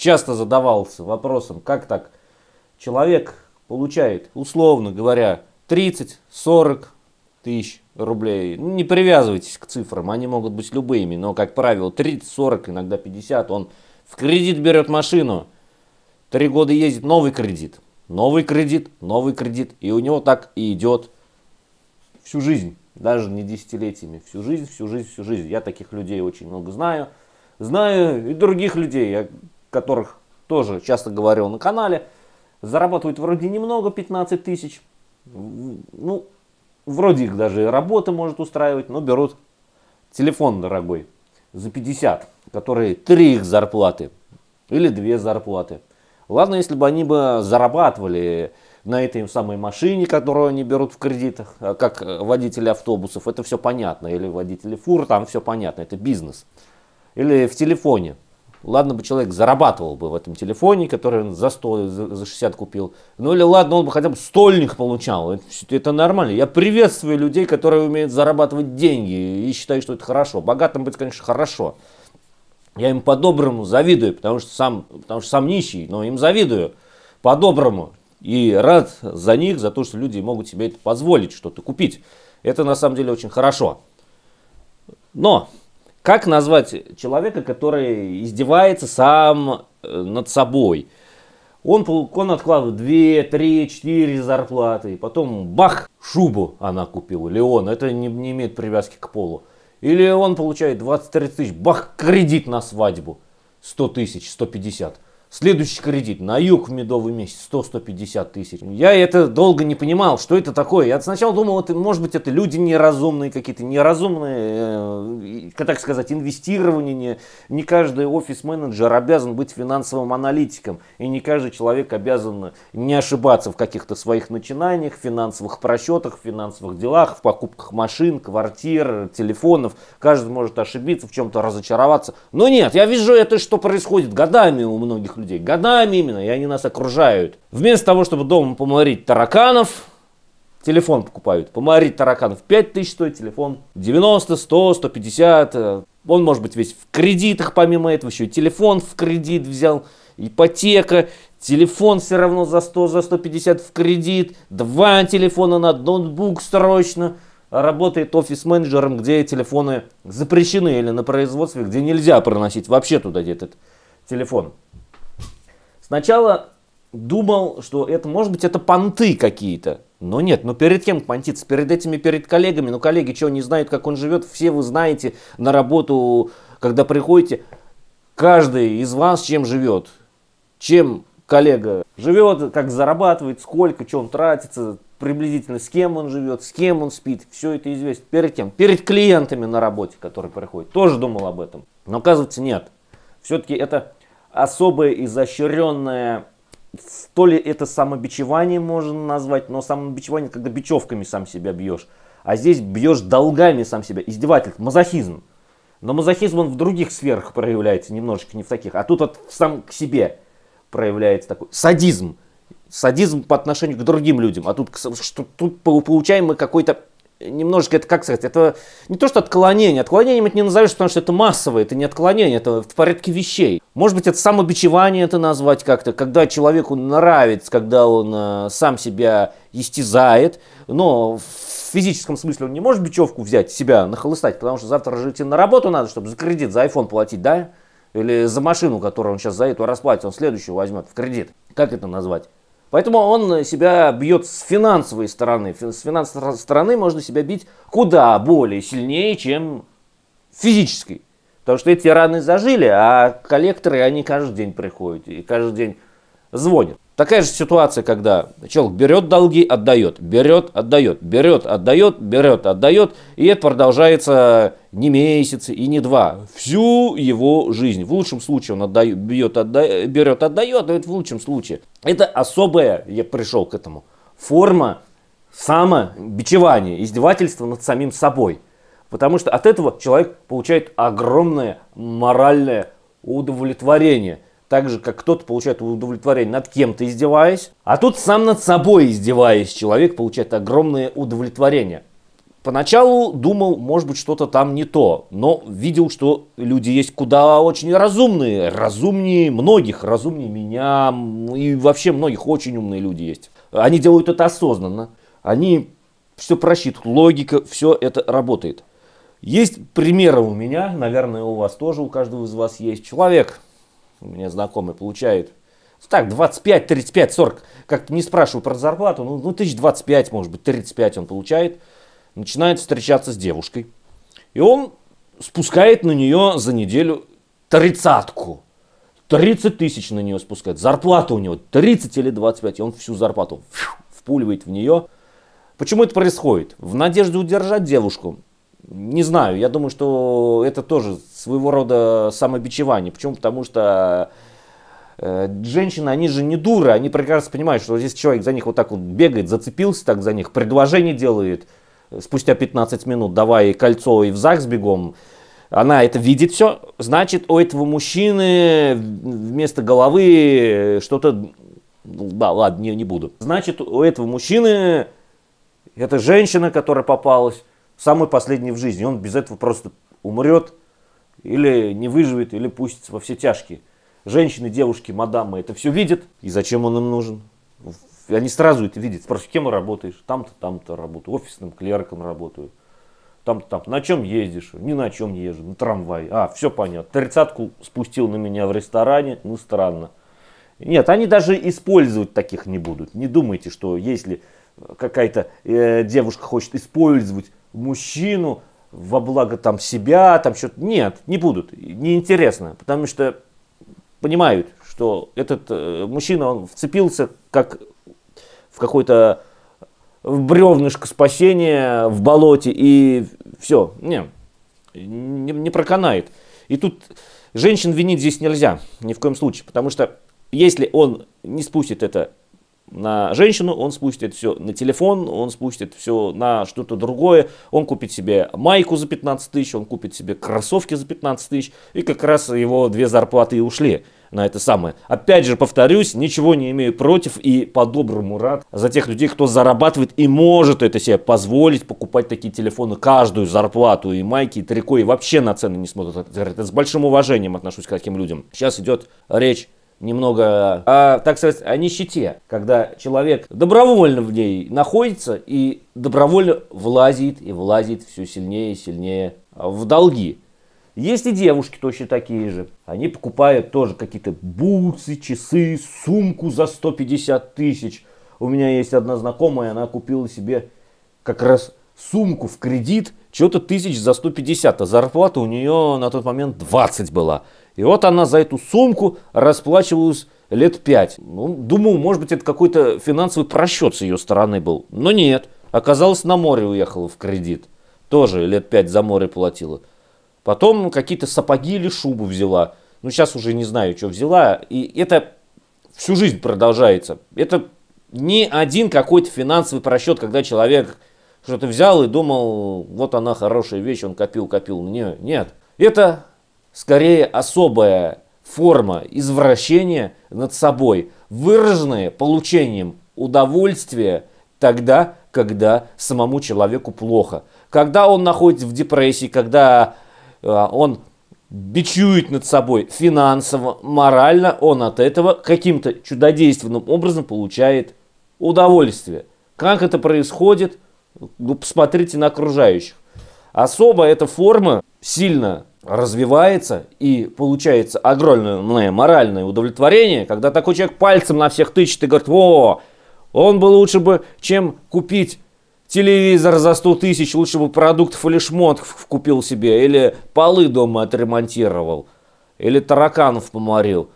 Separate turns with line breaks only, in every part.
часто задавался вопросом, как так человек получает, условно говоря, 30-40 тысяч рублей. Ну, не привязывайтесь к цифрам, они могут быть любыми, но, как правило, 30-40, иногда 50, он в кредит берет машину, три года ездит, новый кредит, новый кредит, новый кредит, и у него так и идет всю жизнь, даже не десятилетиями, всю жизнь, всю жизнь, всю жизнь. Я таких людей очень много знаю, знаю и других людей, я которых тоже часто говорил на канале, зарабатывают вроде немного, 15 тысяч, ну, вроде их даже и работа может устраивать, но берут телефон дорогой за 50, которые три их зарплаты или две зарплаты. Ладно, если бы они бы зарабатывали на этой самой машине, которую они берут в кредитах, а как э, водители автобусов, это все понятно. Или водители фур, там все понятно, это бизнес. Или в телефоне, ладно бы человек зарабатывал бы в этом телефоне, который он за 100, за 60 купил, ну или ладно, он бы хотя бы стольник получал, это, это нормально. Я приветствую людей, которые умеют зарабатывать деньги и считаю, что это хорошо. Богатым быть, конечно, хорошо. Я им по-доброму завидую, потому что, сам, потому что сам нищий, но им завидую по-доброму. И рад за них, за то, что люди могут себе это позволить, что-то купить. Это на самом деле очень хорошо. Но как назвать человека, который издевается сам э, над собой? Он, он откладывает 2, 3, 4 зарплаты, потом бах, шубу она купила, или он, это не, не имеет привязки к полу. Или он получает 20-30 тысяч, бах, кредит на свадьбу, 100 тысяч, 150. Следующий кредит на юг в медовый месяц 100-150 тысяч. Я это долго не понимал, что это такое. Я сначала думал, это, может быть, это люди неразумные какие-то, неразумные, э, так сказать, инвестирование. Не, не каждый офис-менеджер обязан быть финансовым аналитиком. И не каждый человек обязан не ошибаться в каких-то своих начинаниях, финансовых просчетах, финансовых делах, в покупках машин, квартир, телефонов. Каждый может ошибиться, в чем-то разочароваться. Но нет, я вижу это, что происходит годами у многих людей. Годами именно, и они нас окружают. Вместо того, чтобы дома поморить тараканов, телефон покупают. Поморить тараканов 5 тысяч стоит телефон, 90, 100, 150. Он может быть весь в кредитах, помимо этого еще и телефон в кредит взял, ипотека, телефон все равно за 100, за 150 в кредит, два телефона на ноутбук срочно работает офис-менеджером, где телефоны запрещены или на производстве, где нельзя проносить вообще туда где-то телефон. Сначала думал, что это, может быть, это понты какие-то. Но нет, ну перед кем понтиться? Перед этими, перед коллегами. Ну коллеги, чего не знают, как он живет? Все вы знаете на работу, когда приходите. Каждый из вас чем живет? Чем коллега живет, как зарабатывает, сколько, что он тратится, приблизительно с кем он живет, с кем он спит, все это известно. Перед кем? Перед клиентами на работе, которые приходят. Тоже думал об этом. Но оказывается нет. Все-таки это особое изощренное то ли это самобичевание можно назвать, но самобичевание, когда бичевками сам себя бьешь. А здесь бьешь долгами сам себя. издеватель, мазохизм. Но мазохизм он в других сферах проявляется, немножечко не в таких. А тут вот сам к себе проявляется такой садизм. Садизм по отношению к другим людям. А тут, что, тут получаем мы какой-то немножечко, это как сказать, это не то, что отклонение. Отклонением это не назовешь, потому что это массовое, это не отклонение, это в порядке вещей. Может быть, это самобичевание это назвать как-то, когда человеку нравится, когда он э, сам себя истязает, но в физическом смысле он не может бичевку взять себя, нахолыстать, потому что завтра же идти на работу надо, чтобы за кредит, за iPhone платить, да? Или за машину, которую он сейчас за эту расплатит, он следующую возьмет в кредит. Как это назвать? Поэтому он себя бьет с финансовой стороны. С финансовой стороны можно себя бить куда более сильнее, чем физической. Потому что эти раны зажили, а коллекторы, они каждый день приходят и каждый день звонят. Такая же ситуация, когда человек берет долги, отдает, берет, отдает, берет, отдает, берет, отдает, и это продолжается не месяц и не два, всю его жизнь. В лучшем случае он отдает, бьет, отдает, берет, отдает, но а это в лучшем случае. Это особая, я пришел к этому, форма самобичевания, издевательства над самим собой. Потому что от этого человек получает огромное моральное удовлетворение – так же, как кто-то получает удовлетворение над кем-то издеваясь, а тут сам над собой издеваясь, человек получает огромное удовлетворение. Поначалу думал, может быть, что-то там не то, но видел, что люди есть куда очень разумные, разумнее многих, разумнее меня, и вообще многих очень умные люди есть. Они делают это осознанно, они все просчитывают, логика, все это работает. Есть примеры у меня, наверное, у вас тоже, у каждого из вас есть человек, у меня знакомый получает, так, 25, 35, 40, как-то не спрашиваю про зарплату, ну, ну, 1025, может быть, 35 он получает, начинает встречаться с девушкой. И он спускает на нее за неделю тридцатку. 30 тысяч на нее спускает. Зарплата у него 30 или 25. И он всю зарплату фью, впуливает в нее. Почему это происходит? В надежде удержать девушку. Не знаю, я думаю, что это тоже своего рода самобичевание. Почему? Потому что э, женщины, они же не дуры, они прекрасно понимают, что здесь человек за них вот так вот бегает, зацепился так за них, предложение делает, спустя 15 минут давай кольцо и в ЗАГС бегом. Она это видит все, значит, у этого мужчины вместо головы э, что-то... Ну, да, ладно, не, не буду. Значит, у этого мужчины это женщина, которая попалась, самый последний в жизни. Он без этого просто умрет или не выживет, или пустится во все тяжкие. Женщины, девушки, мадамы это все видят. И зачем он им нужен? Они сразу это видят. Спрашивают, кем работаешь? Там-то, там-то работаю. Офисным клерком работаю. Там-то, там На чем ездишь? Ни на чем не езжу. На трамвай. А, все понятно. Тридцатку спустил на меня в ресторане. Ну, странно. Нет, они даже использовать таких не будут. Не думайте, что если какая-то э, девушка хочет использовать мужчину во благо там себя, там что-то. Нет, не будут. Неинтересно. Потому что понимают, что этот э, мужчина, он вцепился как в какой-то в бревнышко спасения в болоте и все. Не, не, не проканает. И тут женщин винить здесь нельзя, ни в коем случае, потому что если он не спустит это на женщину, он спустит все на телефон, он спустит все на что-то другое, он купит себе майку за 15 тысяч, он купит себе кроссовки за 15 тысяч, и как раз его две зарплаты и ушли на это самое. Опять же, повторюсь, ничего не имею против и по-доброму рад за тех людей, кто зарабатывает и может это себе позволить, покупать такие телефоны каждую зарплату, и майки, и трико, и вообще на цены не смотрят. Это с большим уважением отношусь к таким людям. Сейчас идет речь немного, о, а, так сказать, о нищете, когда человек добровольно в ней находится и добровольно влазит и влазит все сильнее и сильнее а, в долги. Есть и девушки точно такие же. Они покупают тоже какие-то бусы, часы, сумку за 150 тысяч. У меня есть одна знакомая, она купила себе как раз сумку в кредит, чего-то тысяч за 150, а зарплата у нее на тот момент 20 была. И вот она за эту сумку расплачивалась лет 5. Ну, думаю, может быть, это какой-то финансовый просчет с ее стороны был. Но нет, оказалось, на море уехала в кредит. Тоже лет 5 за море платила. Потом какие-то сапоги или шубу взяла. Ну, сейчас уже не знаю, что взяла. И это всю жизнь продолжается. Это не один какой-то финансовый просчет, когда человек что ты взял и думал, вот она хорошая вещь, он копил, копил. Не, нет. Это скорее особая форма извращения над собой, выраженная получением удовольствия тогда, когда самому человеку плохо. Когда он находится в депрессии, когда э, он бичует над собой финансово, морально, он от этого каким-то чудодейственным образом получает удовольствие. Как это происходит – ну, посмотрите на окружающих. Особо эта форма сильно развивается и получается огромное ну, моральное удовлетворение, когда такой человек пальцем на всех тычет и говорит, о, он бы лучше бы, чем купить телевизор за 100 тысяч, лучше бы продуктов или шмотков купил себе, или полы дома отремонтировал, или тараканов поморил.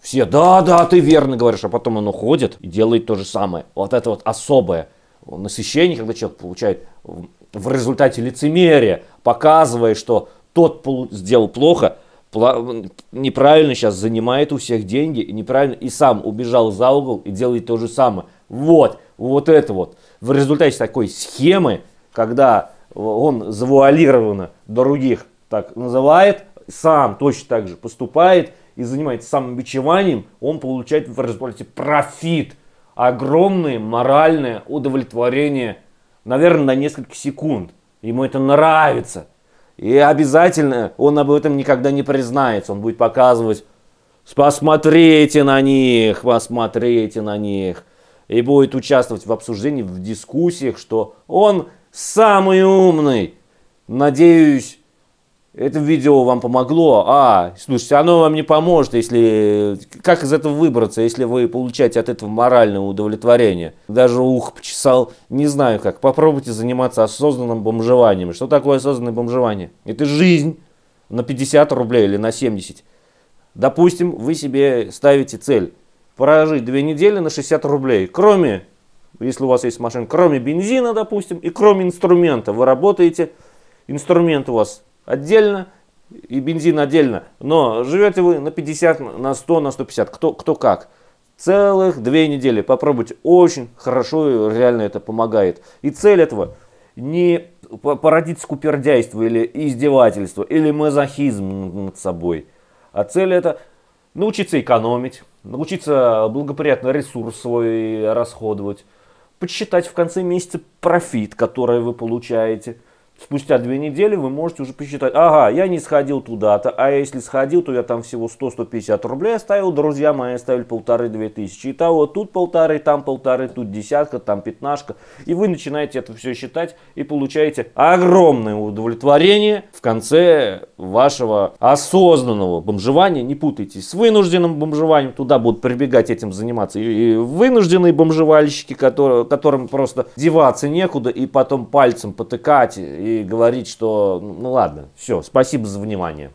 Все, да, да, ты верно говоришь, а потом он уходит и делает то же самое. Вот это вот особое – насыщение, когда человек получает в результате лицемерия, показывая, что тот сделал плохо, неправильно сейчас занимает у всех деньги, неправильно и сам убежал за угол и делает то же самое. Вот, вот это вот. В результате такой схемы, когда он завуалированно других так называет, сам точно так же поступает и занимается самобичеванием, он получает в результате профит огромное моральное удовлетворение, наверное, на несколько секунд. Ему это нравится. И обязательно он об этом никогда не признается. Он будет показывать, посмотрите на них, посмотрите на них. И будет участвовать в обсуждении, в дискуссиях, что он самый умный. Надеюсь, это видео вам помогло, а, слушайте, оно вам не поможет, если, как из этого выбраться, если вы получаете от этого моральное удовлетворение. Даже ух почесал, не знаю как, попробуйте заниматься осознанным бомжеванием. Что такое осознанное бомжевание? Это жизнь на 50 рублей или на 70. Допустим, вы себе ставите цель прожить две недели на 60 рублей, кроме, если у вас есть машина, кроме бензина, допустим, и кроме инструмента, вы работаете, инструмент у вас отдельно и бензин отдельно. Но живете вы на 50, на 100, на 150, кто, кто как. Целых две недели попробуйте. Очень хорошо и реально это помогает. И цель этого не породить скупердяйство или издевательство, или мазохизм над собой. А цель это научиться экономить, научиться благоприятно ресурс свой расходовать, подсчитать в конце месяца профит, который вы получаете – спустя две недели вы можете уже посчитать, ага, я не сходил туда-то, а если сходил, то я там всего 100-150 рублей оставил, друзья мои оставили полторы-две тысячи. Итого тут полторы, там полторы, тут десятка, там пятнашка. И вы начинаете это все считать и получаете огромное удовлетворение в конце вашего осознанного бомжевания. Не путайтесь с вынужденным бомжеванием, туда будут прибегать этим заниматься и вынужденные бомжевальщики, которые, которым просто деваться некуда и потом пальцем потыкать и говорить, что ну ладно, все, спасибо за внимание.